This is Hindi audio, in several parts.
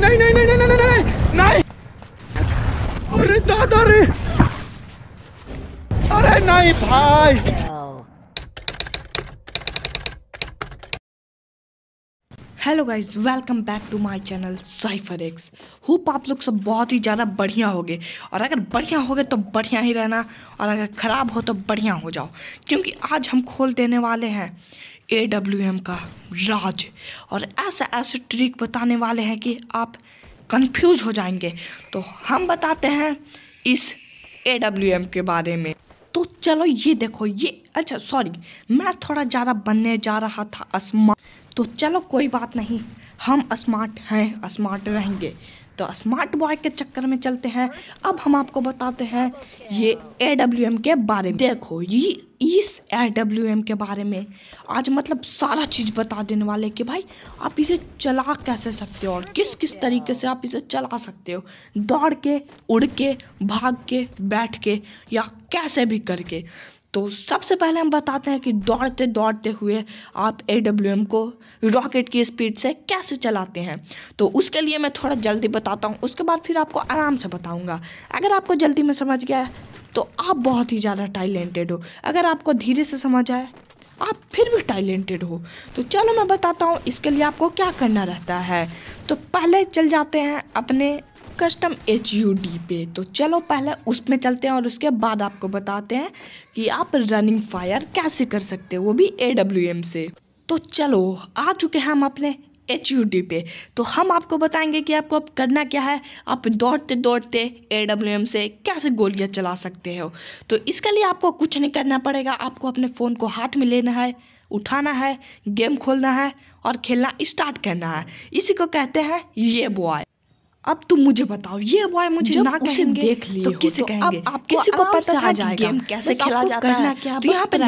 नहीं नहीं नहीं नहीं नहीं नहीं नहीं अरे दादा रे अरे नहीं भाई hello guys welcome back to my channel Cipher X hope आप लोग सब बहुत ही ज़्यादा बढ़िया होगे और अगर बढ़िया होगे तो बढ़िया ही रहना और अगर ख़राब हो तो बढ़िया हो जाओ क्योंकि आज हम खोल देने वाले हैं ए डब्ल्यू एम का राज और ऐसे ऐसे ट्रिक बताने वाले हैं कि आप कंफ्यूज हो जाएंगे तो हम बताते हैं इस ए डब्ल्यू एम के बारे में तो चलो ये देखो ये अच्छा सॉरी मैं थोड़ा ज़्यादा बनने जा रहा था स्मार्ट तो चलो कोई बात नहीं हम स्मार्ट हैं स्मार्ट रहेंगे तो स्मार्ट बॉय के चक्कर में चलते हैं अब हम आपको बताते हैं ये ए डब्ल्यू एम के बारे में देखो ये इस ए डब्ल्यू एम के बारे में आज मतलब सारा चीज़ बता देने वाले कि भाई आप इसे चला कैसे सकते हो और किस किस तरीके से आप इसे चला सकते हो दौड़ के उड़ के भाग के बैठ के या कैसे भी करके तो सबसे पहले हम बताते हैं कि दौड़ते दौड़ते हुए आप ए डब्ल्यू एम को रॉकेट की स्पीड से कैसे चलाते हैं तो उसके लिए मैं थोड़ा जल्दी बताता हूँ उसके बाद फिर आपको आराम से बताऊँगा अगर आपको जल्दी में समझ गया तो आप बहुत ही ज़्यादा टैलेंटेड हो अगर आपको धीरे से समझ आए आप फिर भी टैलेंटेड हो तो चलो मैं बताता हूँ इसके लिए आपको क्या करना रहता है तो पहले चल जाते हैं अपने कस्टम एच यू डी पे तो चलो पहले उसमें चलते हैं और उसके बाद आपको बताते हैं कि आप रनिंग फायर कैसे कर सकते हैं वो भी ए डब्ल्यू एम से तो चलो आ चुके हैं हम अपने एच यू डी पे तो हम आपको बताएंगे कि आपको अब करना क्या है आप दौड़ते दौड़ते ए डब्ल्यू एम से कैसे गोलियाँ चला सकते हो तो इसके लिए आपको कुछ नहीं करना पड़ेगा आपको अपने फ़ोन को हाथ में लेना है उठाना है गेम खोलना है और खेलना स्टार्ट करना है इसी को कहते हैं ये बॉय अब तुम मुझे बताओ ये बॉय मुझे ना कहेंगे देख लिए तो किसे तो कहेंगे अब आप किसी को पता था कि गेम कैसे खेला जाता है क्या तो यहाँ पे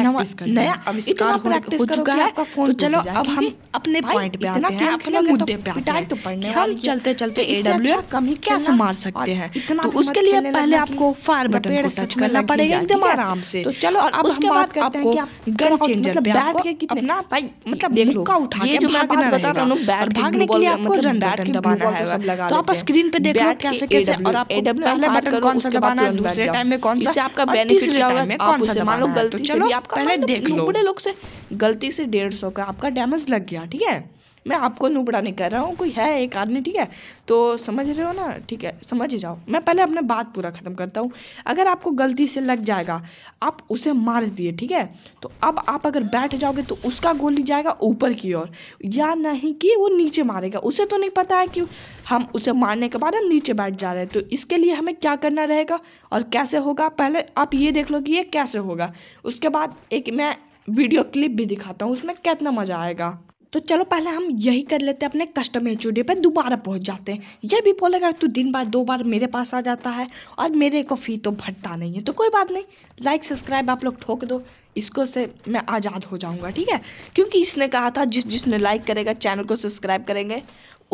नया आविष्कार हो चुका है तो चलो अब हम अपने पॉइंट पे आते हैं अपने मुद्दे पे आते हैं तो पढ़ने हम चलते चलते एडब्ल्यू तो अच्छा कम ही कैसे मार सकते हैं तो, तो उसके लिए पहले आपको फायर बटन को टच करना पड़ेगा एकदम आराम से तो चलो और अब हम बात करते हैं कि आप गन चेंजर मतलब पे बैठ के कितना भाई मतलब देख लो उठा के जो मैं बता रहा हूं भागने के लिए आपको रन बटन दबाना है तो आपस स्क्रीन पे देख लो कैसे कैसे और आप आपको पहले बटन कौन सा दबाना है दूसरे टाइम में कौन सा इससे आपका बेनिफिट क्या होगा कौन सा मान लो तो गलती से भी आपका पहले देख लो बड़े लोग से गलती से डेढ़ सौ का आपका डैमेज लग गया ठीक है मैं आपको नुबड़ा नहीं कर रहा हूँ कोई है एक आदमी ठीक है तो समझ रहे हो ना ठीक है समझ ही जाओ मैं पहले अपना बात पूरा ख़त्म करता हूँ अगर आपको गलती से लग जाएगा आप उसे मार दिए ठीक है तो अब आप अगर बैठ जाओगे तो उसका गोली जाएगा ऊपर की ओर या नहीं कि वो नीचे मारेगा उसे तो नहीं पता है कि हम उसे मारने के बाद नीचे बैठ जा रहे हैं तो इसके लिए हमें क्या करना रहेगा और कैसे होगा पहले आप ये देख लो कि ये कैसे होगा उसके बाद एक मैं वीडियो क्लिप भी दिखाता हूँ उसमें कितना मज़ा आएगा तो चलो पहले हम यही कर लेते हैं अपने कस्टमर एच पर दोबारा पहुंच जाते हैं यह भी बोलेगा तू दिन बाद दो बार मेरे पास आ जाता है और मेरे को फी तो भरता नहीं है तो कोई बात नहीं लाइक सब्सक्राइब आप लोग ठोक दो इसको से मैं आज़ाद हो जाऊंगा ठीक है क्योंकि इसने कहा था जिस जिसने लाइक करेगा चैनल को सब्सक्राइब करेंगे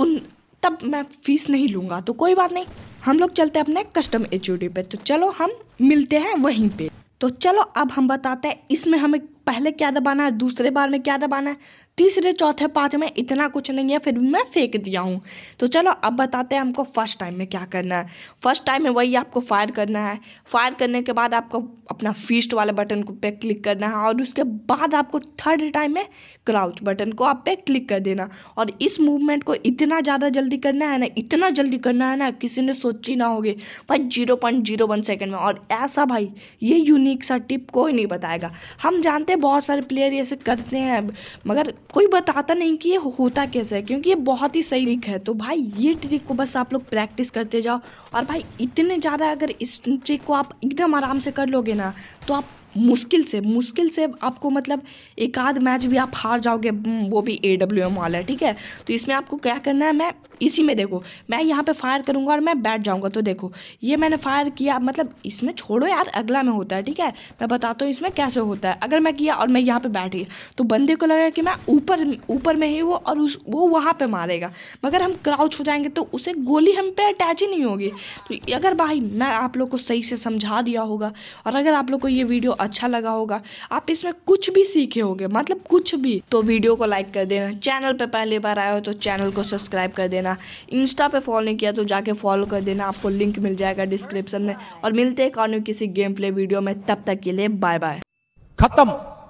उन तब मैं फीस नहीं लूँगा तो कोई बात नहीं हम लोग चलते हैं अपने कस्टम एच पे तो चलो हम मिलते हैं वहीं पर तो चलो अब हम बताते हैं इसमें हमें पहले क्या दबाना है दूसरे बार में क्या दबाना है तीसरे चौथे पाँच में इतना कुछ नहीं है फिर भी मैं फेंक दिया हूँ तो चलो अब बताते हैं हमको फर्स्ट टाइम में क्या करना है फर्स्ट टाइम में वही आपको फायर करना है फायर करने के बाद आपको अपना फीस्ट वाले बटन को पे क्लिक करना है और उसके बाद आपको थर्ड टाइम में क्राउच बटन को आप पे क्लिक कर देना और इस मूवमेंट को इतना ज़्यादा जल्दी करना है ना इतना जल्दी करना है ना किसी ने सोची ना होगी भाई zero point zero one second में और ऐसा भाई ये यूनिक सा टिप कोई नहीं बताएगा हम जानते जानते हैं बहुत सारे प्लेयर ऐसे करते हैं मगर कोई बताता नहीं कि ये होता कैसे है क्योंकि ये बहुत ही सही ट्रिक है तो भाई ये ट्रिक को बस आप लोग प्रैक्टिस करते जाओ और भाई इतने ज़्यादा अगर इस ट्रिक को आप एकदम आराम से कर लोगे ना तो आप मुश्किल से मुश्किल से आपको मतलब एक आध मैच भी आप हार जाओगे हम्म, वो भी ए डब्ल्यू एम वाला ठीक है तो इसमें आपको क्या करना है मैं इसी में देखो मैं यहाँ पे फायर करूँगा और मैं बैठ जाऊँगा तो देखो ये मैंने फायर किया मतलब इसमें छोड़ो यार अगला में होता है ठीक है मैं बताता हूँ इसमें कैसे होता है अगर मैं किया और मैं यहाँ पर बैठ गया तो बंदे को लगेगा कि मैं ऊपर ऊपर में ही वो और उस वो वहाँ पर मारेगा मगर हम क्राउच हो जाएंगे तो उसे गोली हम पे अटैच ही नहीं होगी तो अगर भाई मैं आप लोग को सही से समझा दिया होगा और अगर आप लोग को ये वीडियो अच्छा लगा होगा आप इसमें कुछ भी सीखे होंगे मतलब कुछ भी तो वीडियो को लाइक कर देना चैनल पर पहली बार आए हो तो चैनल को सब्सक्राइब कर देना इंस्टा पे फॉलो नहीं किया तो जाके फॉलो कर देना आपको लिंक मिल जाएगा डिस्क्रिप्शन में और मिलते हैं कौन किसी गेम प्ले वीडियो में तब तक के लिए बाय बाय खत्म